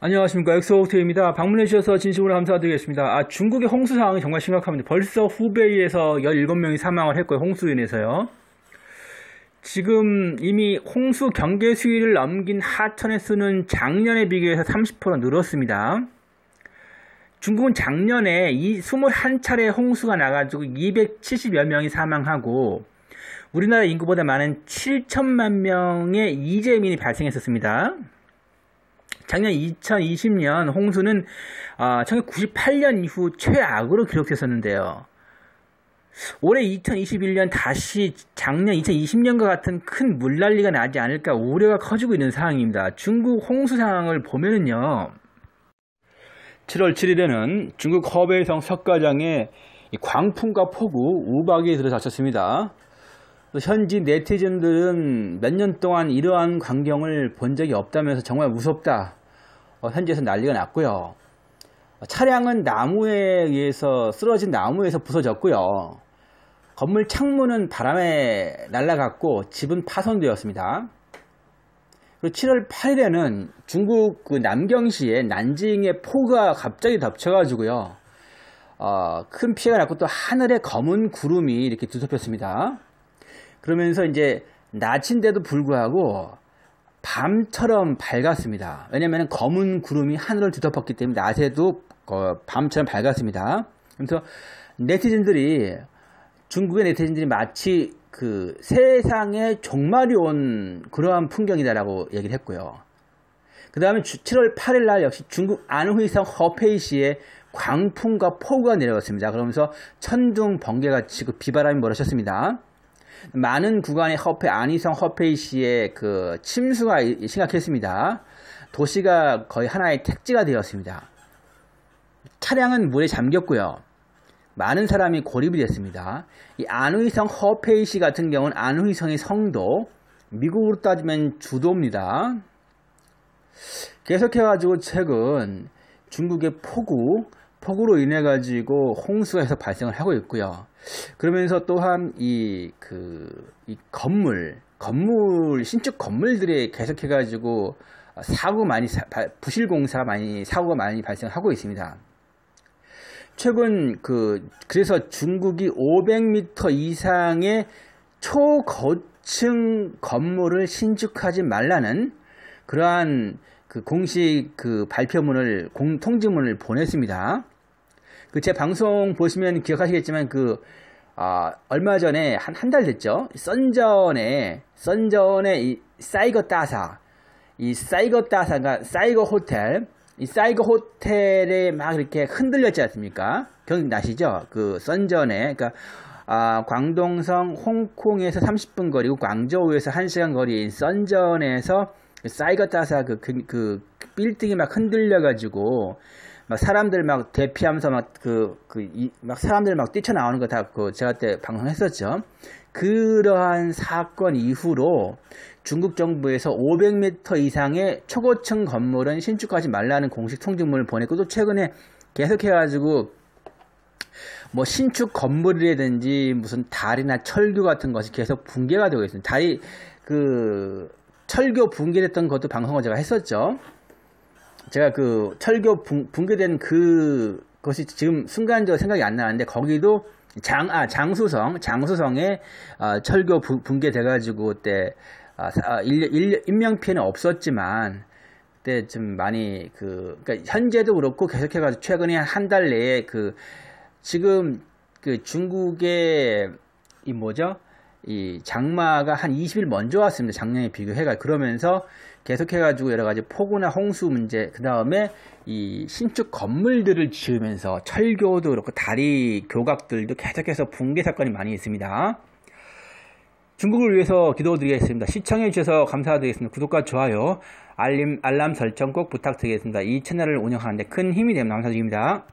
안녕하십니까 엑소옥트입니다. 방문해 주셔서 진심으로 감사드리겠습니다. 아, 중국의 홍수 상황이 정말 심각합니다. 벌써 후베이에서 17명이 사망을 했고요. 홍수에 인해서요. 지금 이미 홍수 경계 수위를 넘긴 하천의 수는 작년에 비교해서 30% 늘었습니다. 중국은 작년에 이 21차례 홍수가 나가지고 270여 명이 사망하고 우리나라 인구보다 많은 7천만 명의 이재민이 발생했었습니다. 작년 2020년 홍수는 아, 1998년 이후 최악으로 기록됐었는데요. 올해 2021년 다시 작년 2020년과 같은 큰 물난리가 나지 않을까 우려가 커지고 있는 상황입니다. 중국 홍수 상황을 보면은요. 7월 7일에는 중국 허베이성 석가장에 광풍과 폭우, 우박이 들어닥쳤습니다. 현지 네티즌들은 몇 년 동안 이러한 광경을 본 적이 없다면서 정말 무섭다 어, 현지에서 난리가 났고요. 차량은 나무에 의해서 쓰러진 나무에서 부서졌고요. 건물 창문은 바람에 날아갔고 집은 파손되었습니다. 그리고 7월 8일에는 중국 그남경시에 난징의 폭우가 갑자기 덮쳐가지고요. 어, 큰 피해가 났고 또 하늘에 검은 구름이 이렇게 뒤섞였습니다 그러면서 이제 낮인데도 불구하고 밤처럼 밝았습니다. 왜냐하면 검은 구름이 하늘을 뒤덮었기 때문에 낮에도 그 밤처럼 밝았습니다. 그래서 네티즌들이 중국의 네티즌들이 마치 그 세상에 종말이 온 그러한 풍경이다라고 얘기를 했고요. 그 다음에 7월 8일 날 역시 중국 안후이성 허페이시에 광풍과 폭우가 내려왔습니다. 그러면서 천둥 번개가 치고 비바람이 몰아쳤습니다. 많은 구간의 허페, 안위성허페이시에그 침수가 심각했습니다. 도시가 거의 하나의 택지가 되었습니다. 차량은 물에 잠겼고요. 많은 사람이 고립이 됐습니다. 이안위성 허페이시 같은 경우는 안위성의 성도, 미국으로 따지면 주도입니다. 계속해가지고 최근 중국의 폭우, 폭우로 인해 가지고 홍수가 해서 발생을 하고 있고요. 그러면서 또한 이그이 그, 건물 건물 신축 건물들이 계속해 가지고 사고 많이 부실 공사 많이 사고가 많이 발생하고 있습니다. 최근 그 그래서 중국이 500m 이상의 초고층 건물을 신축하지 말라는 그러한 그 공식 그 발표문을 공 통지문을 보냈습니다. 그제 방송 보시면 기억하시겠지만 그 아, 얼마 전에 한 한 달 됐죠. 썬전에 썬전에 이 사이거 따사 이 사이거 따사가 사이거 호텔 이 사이거 호텔에 막 이렇게 흔들렸지 않습니까? 기억나시죠? 그 썬전에 그러니까 아, 광동성 홍콩에서 30분 거리고 광저우에서 1시간 거리인 썬전에서 그 사이거 따사 그, 그, 그 빌딩이 막 흔들려 가지고 막 사람들 막 대피하면서 막그그 그 이, 막 사람들 막 뛰쳐나오는 거 다 그 제가 그때 방송했었죠. 그러한 사건 이후로 중국 정부에서 500m 이상의 초고층 건물은 신축하지 말라는 공식 통지문을 보냈고 또 최근에 계속해가지고 뭐 신축 건물이라든지 무슨 다리나 철교 같은 것이 계속 붕괴가 되고 있습니다. 다리 그 철교 붕괴됐던 것도 방송을 제가 했었죠. 제가 그 철교 붕, 붕괴된 그 것이 지금 순간적으로 생각이 안 나는데 거기도 장, 아, 장수성, 장수성에 어, 아, 철교 붕, 붕괴돼가지고 그때 아, 아, 일, 일, 인명 피해는 없었지만 그때 좀 많이 그 그러니까 현재도 그렇고 계속해가지고 최근에 한 달 내에 그 지금 그 중국의 이 뭐죠? 이 장마가 한 20일 먼저 왔습니다. 작년에 비교해가 그러면서 계속해가지고 여러 가지 폭우나 홍수 문제 그 다음에 이 신축 건물들을 지으면서 철교도 그렇고 다리 교각들도 계속해서 붕괴 사건이 많이 있습니다. 중국을 위해서 기도드리겠습니다. 시청해 주셔서 감사드리겠습니다. 구독과 좋아요, 알림 알람 설정 꼭 부탁드리겠습니다. 이 채널을 운영하는데 큰 힘이 되면 감사드립니다.